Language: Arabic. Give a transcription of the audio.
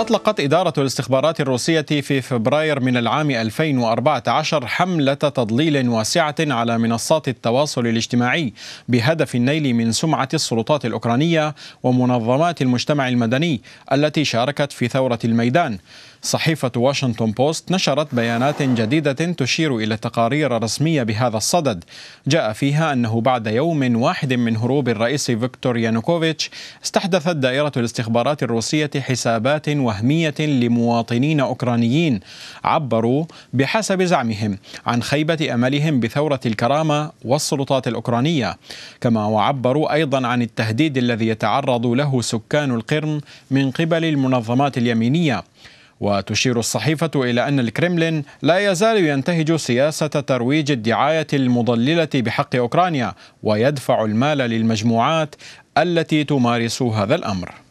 أطلقت إدارة الاستخبارات الروسية في فبراير من العام 2014 حملة تضليل واسعة على منصات التواصل الاجتماعي بهدف النيل من سمعة السلطات الأوكرانية ومنظمات المجتمع المدني التي شاركت في ثورة الميدان. صحيفة واشنطن بوست نشرت بيانات جديدة تشير إلى تقارير رسمية بهذا الصدد جاء فيها أنه بعد يوم واحد من هروب الرئيس فيكتور يانوكوفيتش استحدثت دائرة الاستخبارات الروسية حسابات وهمية لمواطنين أوكرانيين عبروا بحسب زعمهم عن خيبة أملهم بثورة الكرامة والسلطات الأوكرانية كما وعبروا أيضا عن التهديد الذي يتعرض له سكان القرم من قبل المنظمات اليمينيه وتشير الصحيفة إلى أن الكرملين لا يزال ينتهج سياسة ترويج الدعاية المضللة بحق أوكرانيا ويدفع المال للمجموعات التي تمارس هذا الأمر